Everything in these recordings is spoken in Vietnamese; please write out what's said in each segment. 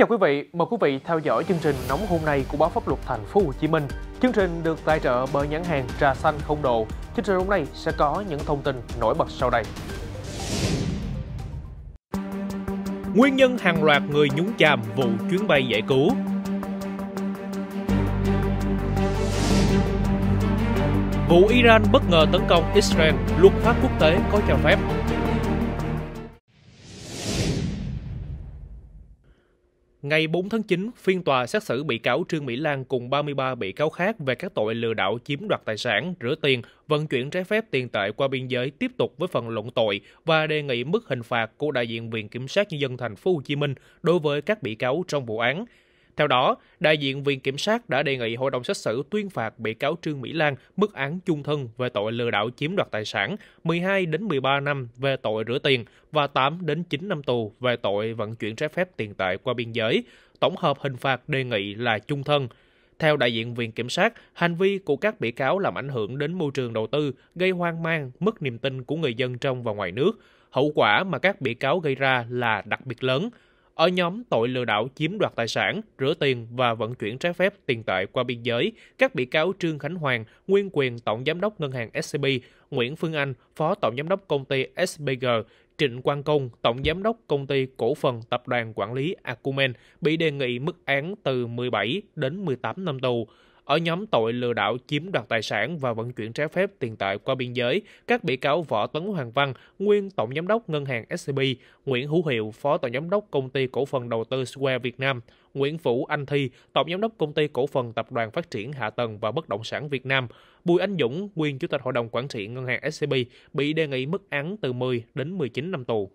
chào quý vị, mời quý vị theo dõi chương trình nóng hôm nay của báo pháp luật Thành phố Hồ Chí Minh. Chương trình được tài trợ bởi nhãn hàng trà xanh không độ. Chương trình hôm nay sẽ có những thông tin nổi bật sau đây. Nguyên nhân hàng loạt người nhúng chàm vụ chuyến bay giải cứu. Vụ Iran bất ngờ tấn công Israel, luật pháp quốc tế có cho phép. Ngày 4 tháng 9, phiên tòa xét xử bị cáo Trương Mỹ Lan cùng 33 bị cáo khác về các tội lừa đảo chiếm đoạt tài sản, rửa tiền, vận chuyển trái phép tiền tệ qua biên giới tiếp tục với phần luận tội và đề nghị mức hình phạt của đại diện Viện Kiểm sát Nhân dân Thành phố Hồ Chí Minh đối với các bị cáo trong vụ án. Theo đó, đại diện Viện Kiểm sát đã đề nghị Hội đồng xét xử tuyên phạt bị cáo Trương Mỹ Lan mức án chung thân về tội lừa đảo chiếm đoạt tài sản, 12 đến 13 năm về tội rửa tiền và 8 đến 9 năm tù về tội vận chuyển trái phép tiền tệ qua biên giới. Tổng hợp hình phạt đề nghị là chung thân. Theo đại diện Viện Kiểm sát, hành vi của các bị cáo làm ảnh hưởng đến môi trường đầu tư, gây hoang mang, mất niềm tin của người dân trong và ngoài nước. Hậu quả mà các bị cáo gây ra là đặc biệt lớn ở nhóm tội lừa đảo chiếm đoạt tài sản, rửa tiền và vận chuyển trái phép tiền tệ qua biên giới, các bị cáo Trương Khánh Hoàng, nguyên quyền tổng giám đốc ngân hàng SCB, Nguyễn Phương Anh, phó tổng giám đốc công ty SBG, Trịnh Quang Công, tổng giám đốc công ty cổ phần tập đoàn quản lý Acumen, bị đề nghị mức án từ 17 đến 18 năm tù. Ở nhóm tội lừa đảo chiếm đoạt tài sản và vận chuyển trái phép tiền tệ qua biên giới, các bị cáo Võ Tấn Hoàng Văn, nguyên tổng giám đốc ngân hàng SCB, Nguyễn Hữu Hiệu, phó tổng giám đốc công ty cổ phần đầu tư Square Việt Nam, Nguyễn Vũ Anh Thi, tổng giám đốc công ty cổ phần tập đoàn phát triển hạ tầng và bất động sản Việt Nam, Bùi Anh Dũng, nguyên chủ tịch hội đồng quản trị ngân hàng SCB bị đề nghị mức án từ 10 đến 19 năm tù.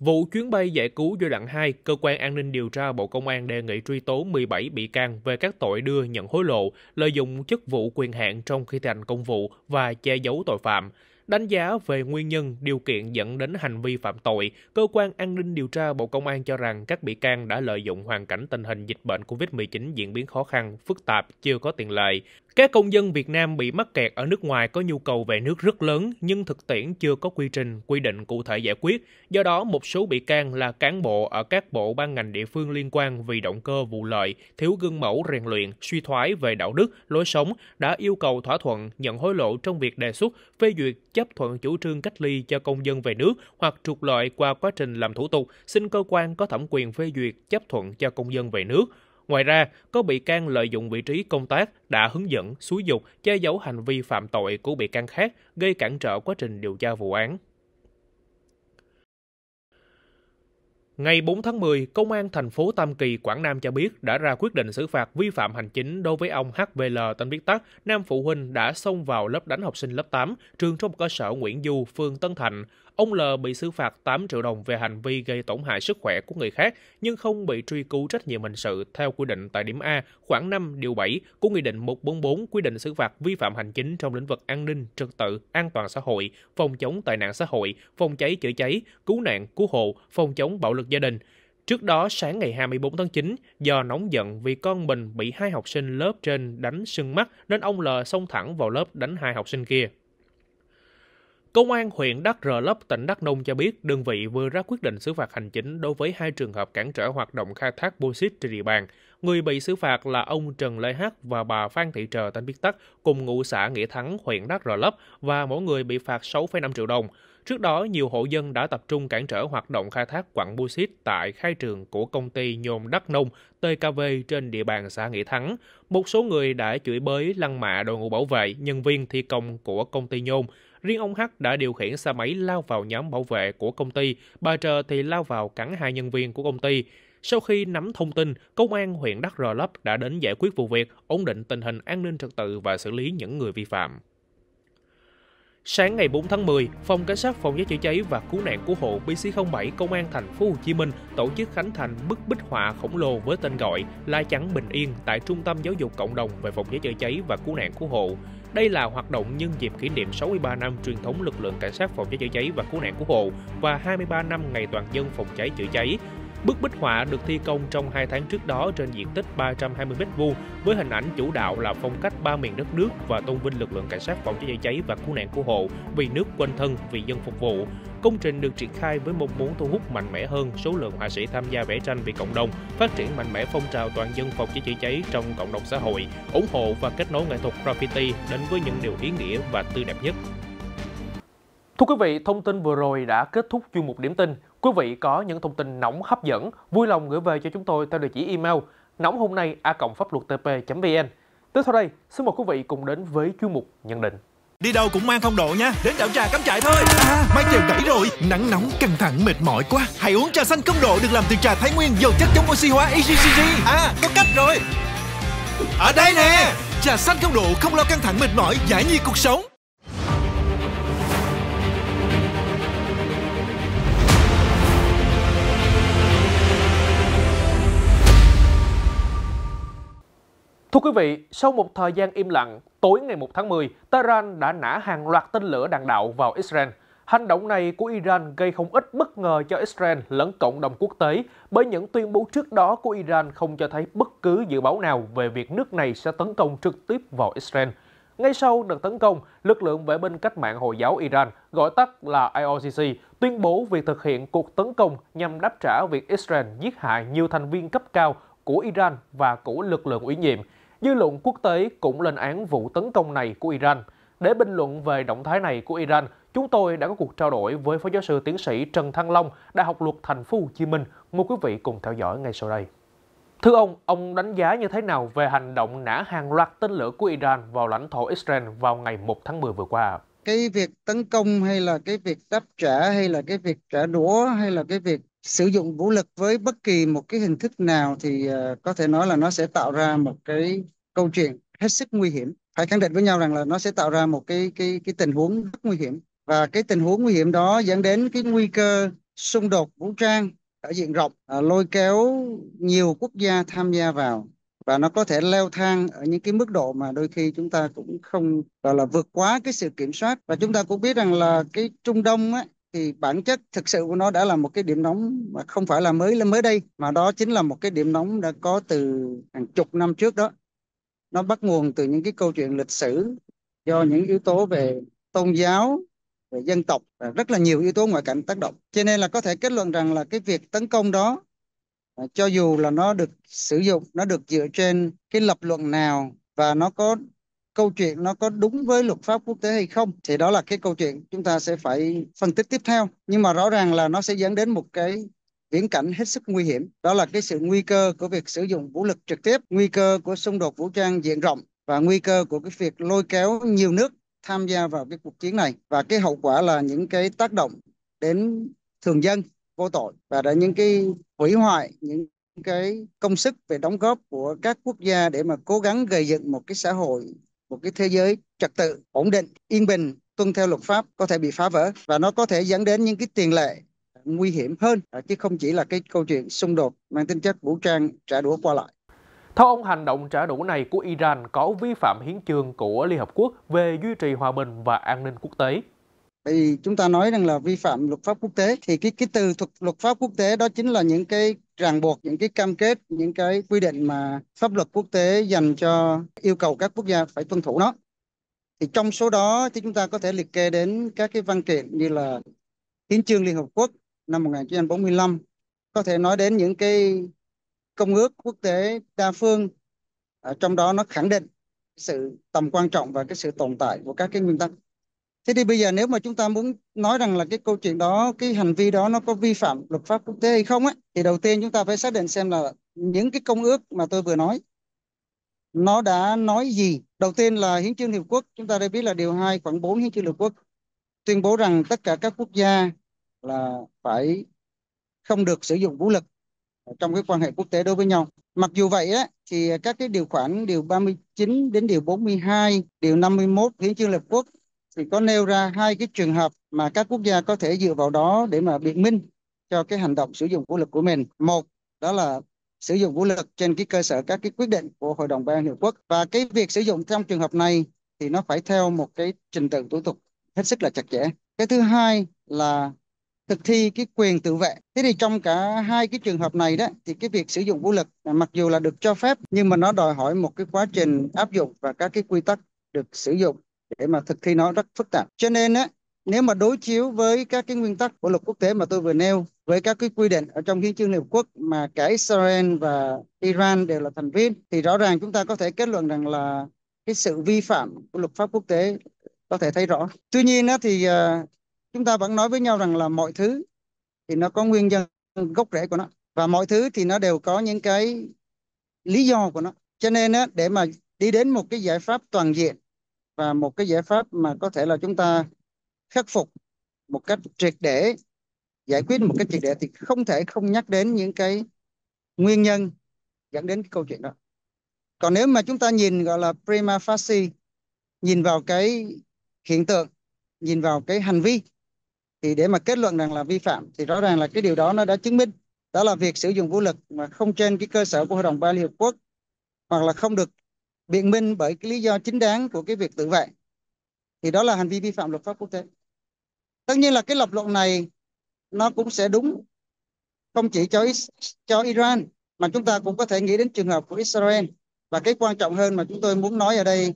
Vụ chuyến bay giải cứu giai đoạn 2, Cơ quan An ninh Điều tra Bộ Công an đề nghị truy tố 17 bị can về các tội đưa nhận hối lộ, lợi dụng chức vụ quyền hạn trong khi thành công vụ và che giấu tội phạm. Đánh giá về nguyên nhân, điều kiện dẫn đến hành vi phạm tội, Cơ quan An ninh Điều tra Bộ Công an cho rằng các bị can đã lợi dụng hoàn cảnh tình hình dịch bệnh COVID-19 diễn biến khó khăn, phức tạp, chưa có tiền lệ, các công dân Việt Nam bị mắc kẹt ở nước ngoài có nhu cầu về nước rất lớn nhưng thực tiễn chưa có quy trình, quy định cụ thể giải quyết. Do đó, một số bị can là cán bộ ở các bộ ban ngành địa phương liên quan vì động cơ vụ lợi, thiếu gương mẫu rèn luyện, suy thoái về đạo đức, lối sống đã yêu cầu thỏa thuận, nhận hối lộ trong việc đề xuất, phê duyệt, chấp thuận chủ trương cách ly cho công dân về nước hoặc trục lợi qua quá trình làm thủ tục, xin cơ quan có thẩm quyền phê duyệt, chấp thuận cho công dân về nước Ngoài ra, có bị can lợi dụng vị trí công tác đã hướng dẫn, xúi dục, che giấu hành vi phạm tội của bị can khác, gây cản trở quá trình điều tra vụ án. Ngày 4 tháng 10, Công an thành phố Tam Kỳ, Quảng Nam cho biết đã ra quyết định xử phạt vi phạm hành chính đối với ông HVL tên viết tắt, nam phụ huynh đã xông vào lớp đánh học sinh lớp 8, trường trung cơ sở Nguyễn Du, phường Tân Thạnh, Ông L bị xử phạt 8 triệu đồng về hành vi gây tổn hại sức khỏe của người khác nhưng không bị truy cứu trách nhiệm hình sự theo quy định tại điểm A khoảng 5 điều 7 của Nghị định 144 quy định xử phạt vi phạm hành chính trong lĩnh vực an ninh, trật tự, an toàn xã hội, phòng chống tai nạn xã hội, phòng cháy chữa cháy, cứu nạn, cứu hộ, phòng chống bạo lực gia đình. Trước đó, sáng ngày 24 tháng 9, do nóng giận vì con mình bị hai học sinh lớp trên đánh sưng mắt nên ông L xông thẳng vào lớp đánh hai học sinh kia. Công an huyện Đắk Rờ Lấp, tỉnh Đắk Nông cho biết đơn vị vừa ra quyết định xử phạt hành chính đối với hai trường hợp cản trở hoạt động khai thác bô xít trên địa bàn. Người bị xử phạt là ông Trần Lê Hát và bà Phan Thị Trờ tên viết tắt cùng ngụ xã Nghĩa Thắng, huyện Đắk Rờ Lấp và mỗi người bị phạt 6,5 triệu đồng. Trước đó, nhiều hộ dân đã tập trung cản trở hoạt động khai thác quặng bô xít tại khai trường của công ty nhôm Đắk Nông TKV trên địa bàn xã Nghĩa Thắng. Một số người đã chửi bới lăng mạ đội ngũ bảo vệ, nhân viên thi công của công ty nhôm Riêng ông H đã điều khiển xe máy lao vào nhóm bảo vệ của công ty, bà Trờ thì lao vào cắn hai nhân viên của công ty. Sau khi nắm thông tin, công an huyện Đắk Rờ Lấp đã đến giải quyết vụ việc, ổn định tình hình an ninh trật tự và xử lý những người vi phạm. Sáng ngày 4 tháng 10, Phòng Cảnh sát Phòng cháy chữa cháy và Cứu nạn Cứu hộ BC07 Công an thành phố Hồ Chí Minh tổ chức khánh thành bức bích họa khổng lồ với tên gọi La chắn bình yên tại Trung tâm Giáo dục Cộng đồng về Phòng cháy chữa cháy và Cứu nạn Cứu hộ. Đây là hoạt động nhân dịp kỷ niệm 63 năm truyền thống lực lượng cảnh sát phòng cháy chữa cháy và cứu nạn cứu hộ và 23 năm ngày toàn dân phòng cháy chữa cháy Bức bích họa được thi công trong hai tháng trước đó trên diện tích 320m2 với hình ảnh chủ đạo là phong cách ba miền đất nước và tôn vinh lực lượng cảnh sát phòng cháy chữa cháy và cứu nạn cứu hộ vì nước quên thân, vì dân phục vụ. Công trình được triển khai với mong muốn thu hút mạnh mẽ hơn số lượng họa sĩ tham gia vẽ tranh vì cộng đồng, phát triển mạnh mẽ phong trào toàn dân phòng cháy chữa cháy trong cộng đồng xã hội, ủng hộ và kết nối nghệ thuật graffiti đến với những điều ý nghĩa và tươi đẹp nhất. Thưa quý vị, thông tin vừa rồi đã kết thúc chuyên mục điểm tin. Quý vị có những thông tin nóng hấp dẫn, vui lòng gửi về cho chúng tôi theo địa chỉ email nóng hôm nay a pháp luật tp. vn Tiếp theo đây, xin mời quý vị cùng đến với chuyên mục nhận định. Đi đâu cũng mang phong độ nha, đến đảo trà cắm trại thôi. À, mai chèo gãy rồi, nắng nóng căng thẳng mệt mỏi quá. Hãy uống trà xanh không độ được làm từ trà Thái Nguyên dầu chất chống oxy hóa ECCG. À, có cách rồi. Ở đây nè, trà xanh không độ không lo căng thẳng mệt mỏi, giải nhiệt cuộc sống. Thưa quý vị, sau một thời gian im lặng, tối ngày 1 tháng 10, Tehran đã nã hàng loạt tên lửa đạn đạo vào Israel. Hành động này của Iran gây không ít bất ngờ cho Israel lẫn cộng đồng quốc tế bởi những tuyên bố trước đó của Iran không cho thấy bất cứ dự báo nào về việc nước này sẽ tấn công trực tiếp vào Israel. Ngay sau đợt tấn công, lực lượng vệ binh cách mạng Hồi giáo Iran, gọi tắt là IRGC, tuyên bố việc thực hiện cuộc tấn công nhằm đáp trả việc Israel giết hại nhiều thành viên cấp cao của Iran và của lực lượng ủy nhiệm. Dư luận quốc tế cũng lên án vụ tấn công này của Iran. Để bình luận về động thái này của Iran, chúng tôi đã có cuộc trao đổi với Phó Giáo sư Tiến sĩ Trần Thăng Long, Đại học Luật Thành phố Hồ Chí Minh. Mời quý vị cùng theo dõi ngay sau đây. Thưa ông, ông đánh giá như thế nào về hành động nã hàng loạt tên lửa của Iran vào lãnh thổ Israel vào ngày 1 tháng 10 vừa qua? Cái việc tấn công hay là cái việc đáp trả hay là cái việc trả đũa hay là cái việc sử dụng vũ lực với bất kỳ một cái hình thức nào thì ờ, có thể nói là nó sẽ tạo ra một cái câu chuyện hết sức nguy hiểm phải khẳng định với nhau rằng là nó sẽ tạo ra một cái cái cái tình huống rất nguy hiểm và cái tình huống nguy hiểm đó dẫn đến cái nguy cơ xung đột vũ trang ở diện rộng à, lôi kéo nhiều quốc gia tham gia vào và nó có thể leo thang ở những cái mức độ mà đôi khi chúng ta cũng không gọi là vượt quá cái sự kiểm soát và chúng ta cũng biết rằng là cái Trung Đông á, thì bản chất thực sự của nó đã là một cái điểm nóng mà không phải là mới là mới đây mà đó chính là một cái điểm nóng đã có từ hàng chục năm trước đó nó bắt nguồn từ những cái câu chuyện lịch sử do những yếu tố về tôn giáo về dân tộc và rất là nhiều yếu tố ngoại cảnh tác động cho nên là có thể kết luận rằng là cái việc tấn công đó à, cho dù là nó được sử dụng nó được dựa trên cái lập luận nào và nó có câu chuyện nó có đúng với luật pháp quốc tế hay không thì đó là cái câu chuyện chúng ta sẽ phải phân tích tiếp theo nhưng mà rõ ràng là nó sẽ dẫn đến một cái viễn cảnh hết sức nguy hiểm. Đó là cái sự nguy cơ của việc sử dụng vũ lực trực tiếp, nguy cơ của xung đột vũ trang diện rộng và nguy cơ của cái việc lôi kéo nhiều nước tham gia vào cái cuộc chiến này và cái hậu quả là những cái tác động đến thường dân vô tội và đến những cái hủy hoại những cái công sức về đóng góp của các quốc gia để mà cố gắng gây dựng một cái xã hội một cái thế giới trật tự ổn định yên bình tuân theo luật pháp có thể bị phá vỡ và nó có thể dẫn đến những cái tiền lệ nguy hiểm hơn à, chứ không chỉ là cái câu chuyện xung đột mang tính chất vũ trang trả đũa qua lại. Theo ông, hành động trả đũa này của Iran có vi phạm hiến chương của Liên Hợp Quốc về duy trì hòa bình và an ninh quốc tế. Bởi chúng ta nói rằng là vi phạm luật pháp quốc tế thì cái cái từ thuật luật pháp quốc tế đó chính là những cái ràng buộc, những cái cam kết, những cái quy định mà pháp luật quốc tế dành cho yêu cầu các quốc gia phải tuân thủ nó. Thì trong số đó thì chúng ta có thể liệt kê đến các cái văn kiện như là hiến chương Liên Hợp Quốc năm 1945 có thể nói đến những cái công ước quốc tế đa phương ở à, trong đó nó khẳng định sự tầm quan trọng và cái sự tồn tại của các cái nguyên tắc thế thì bây giờ nếu mà chúng ta muốn nói rằng là cái câu chuyện đó cái hành vi đó nó có vi phạm luật pháp quốc tế hay không á thì đầu tiên chúng ta phải xác định xem là những cái công ước mà tôi vừa nói nó đã nói gì đầu tiên là hiến trương liên hợp quốc chúng ta đã biết là điều 2 khoảng 4 hiến trương liên hợp quốc tuyên bố rằng tất cả các quốc gia là phải không được sử dụng vũ lực trong cái quan hệ quốc tế đối với nhau. Mặc dù vậy á, thì các cái điều khoản điều 39 đến điều 42, điều 51 hiến chương lập quốc thì có nêu ra hai cái trường hợp mà các quốc gia có thể dựa vào đó để mà biện minh cho cái hành động sử dụng vũ lực của mình. Một đó là sử dụng vũ lực trên cái cơ sở các cái quyết định của Hội đồng Bảo an liên hợp Quốc và cái việc sử dụng trong trường hợp này thì nó phải theo một cái trình tự thủ tục hết sức là chặt chẽ. Cái thứ hai là thực thi cái quyền tự vệ. Thế thì trong cả hai cái trường hợp này đó thì cái việc sử dụng vũ lực à, mặc dù là được cho phép nhưng mà nó đòi hỏi một cái quá trình áp dụng và các cái quy tắc được sử dụng để mà thực thi nó rất phức tạp. Cho nên á nếu mà đối chiếu với các cái nguyên tắc của luật quốc tế mà tôi vừa nêu với các cái quy định ở trong hiến chương Liên Hợp Quốc mà cả Israel và Iran đều là thành viên thì rõ ràng chúng ta có thể kết luận rằng là cái sự vi phạm của luật pháp quốc tế có thể thấy rõ. Tuy nhiên á thì à, chúng ta vẫn nói với nhau rằng là mọi thứ thì nó có nguyên nhân gốc rễ của nó và mọi thứ thì nó đều có những cái lý do của nó cho nên á, để mà đi đến một cái giải pháp toàn diện và một cái giải pháp mà có thể là chúng ta khắc phục một cách triệt để giải quyết một cách triệt để thì không thể không nhắc đến những cái nguyên nhân dẫn đến cái câu chuyện đó còn nếu mà chúng ta nhìn gọi là prima facie nhìn vào cái hiện tượng nhìn vào cái hành vi thì để mà kết luận rằng là vi phạm thì rõ ràng là cái điều đó nó đã chứng minh đó là việc sử dụng vũ lực mà không trên cái cơ sở của hội đồng ba liên hợp quốc hoặc là không được biện minh bởi cái lý do chính đáng của cái việc tự vệ thì đó là hành vi vi phạm luật pháp quốc tế tất nhiên là cái lập luận này nó cũng sẽ đúng không chỉ cho cho Iran mà chúng ta cũng có thể nghĩ đến trường hợp của Israel và cái quan trọng hơn mà chúng tôi muốn nói ở đây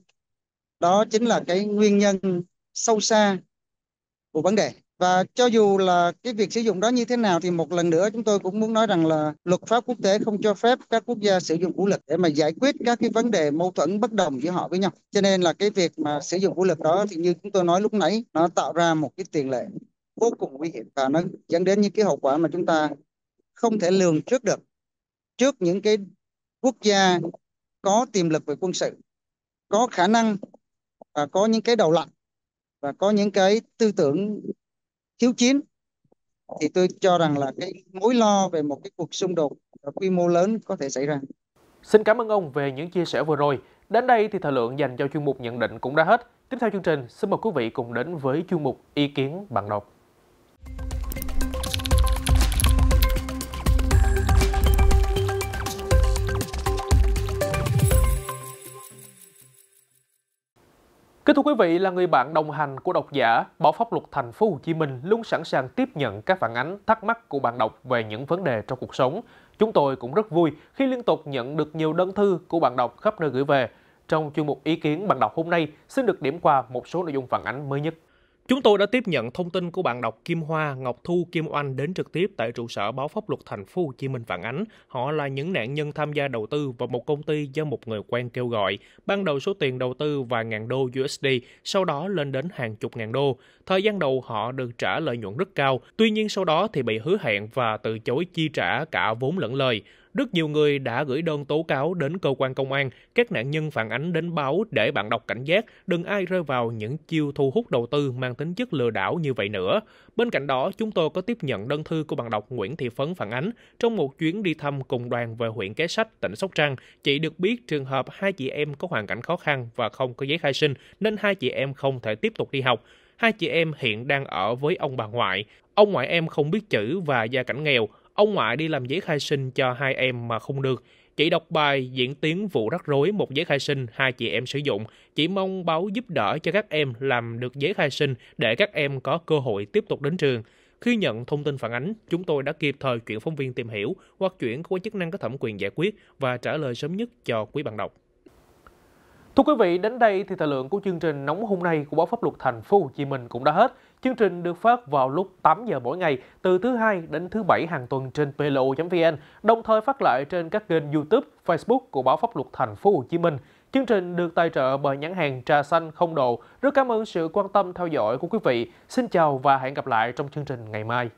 đó chính là cái nguyên nhân sâu xa của vấn đề và cho dù là cái việc sử dụng đó như thế nào thì một lần nữa chúng tôi cũng muốn nói rằng là luật pháp quốc tế không cho phép các quốc gia sử dụng vũ lực để mà giải quyết các cái vấn đề mâu thuẫn bất đồng giữa họ với nhau. Cho nên là cái việc mà sử dụng vũ lực đó thì như chúng tôi nói lúc nãy nó tạo ra một cái tiền lệ vô cùng nguy hiểm và nó dẫn đến những cái hậu quả mà chúng ta không thể lường trước được trước những cái quốc gia có tiềm lực về quân sự, có khả năng và có những cái đầu lạnh và có những cái tư tưởng thiếu chiến thì tôi cho rằng là cái mối lo về một cái cuộc xung đột quy mô lớn có thể xảy ra. Xin cảm ơn ông về những chia sẻ vừa rồi. Đến đây thì thời lượng dành cho chuyên mục nhận định cũng đã hết. Tiếp theo chương trình, xin mời quý vị cùng đến với chuyên mục ý kiến bạn đọc. Kính thưa quý vị là người bạn đồng hành của độc giả, báo pháp luật thành phố Hồ Chí Minh luôn sẵn sàng tiếp nhận các phản ánh, thắc mắc của bạn đọc về những vấn đề trong cuộc sống. Chúng tôi cũng rất vui khi liên tục nhận được nhiều đơn thư của bạn đọc khắp nơi gửi về. Trong chuyên mục ý kiến bạn đọc hôm nay, xin được điểm qua một số nội dung phản ánh mới nhất. Chúng tôi đã tiếp nhận thông tin của bạn đọc Kim Hoa, Ngọc Thu, Kim Oanh đến trực tiếp tại trụ sở báo pháp luật thành phố Hồ Chí Minh phản ánh. Họ là những nạn nhân tham gia đầu tư vào một công ty do một người quen kêu gọi. Ban đầu số tiền đầu tư vài ngàn đô USD, sau đó lên đến hàng chục ngàn đô. Thời gian đầu họ được trả lợi nhuận rất cao, tuy nhiên sau đó thì bị hứa hẹn và từ chối chi trả cả vốn lẫn lời. Rất nhiều người đã gửi đơn tố cáo đến cơ quan công an, các nạn nhân phản ánh đến báo để bạn đọc cảnh giác, đừng ai rơi vào những chiêu thu hút đầu tư mang tính chất lừa đảo như vậy nữa. Bên cạnh đó, chúng tôi có tiếp nhận đơn thư của bạn đọc Nguyễn Thị Phấn phản ánh trong một chuyến đi thăm cùng đoàn về huyện Kế Sách, tỉnh Sóc Trăng, chị được biết trường hợp hai chị em có hoàn cảnh khó khăn và không có giấy khai sinh nên hai chị em không thể tiếp tục đi học hai chị em hiện đang ở với ông bà ngoại. Ông ngoại em không biết chữ và gia cảnh nghèo, Ông ngoại đi làm giấy khai sinh cho hai em mà không được. chỉ đọc bài diễn tiến vụ rắc rối một giấy khai sinh hai chị em sử dụng. chỉ mong báo giúp đỡ cho các em làm được giấy khai sinh để các em có cơ hội tiếp tục đến trường. Khi nhận thông tin phản ánh, chúng tôi đã kịp thời chuyển phóng viên tìm hiểu hoặc chuyển qua chức năng có thẩm quyền giải quyết và trả lời sớm nhất cho quý bạn đọc. Thưa quý vị, đến đây thì thời lượng của chương trình Nóng hôm nay của báo Pháp luật Thành phố Hồ Chí Minh cũng đã hết. Chương trình được phát vào lúc 8 giờ mỗi ngày từ thứ hai đến thứ bảy hàng tuần trên plo.vn, đồng thời phát lại trên các kênh YouTube, Facebook của báo Pháp luật Thành phố Hồ Chí Minh. Chương trình được tài trợ bởi nhãn hàng trà xanh không độ. Rất cảm ơn sự quan tâm theo dõi của quý vị. Xin chào và hẹn gặp lại trong chương trình ngày mai.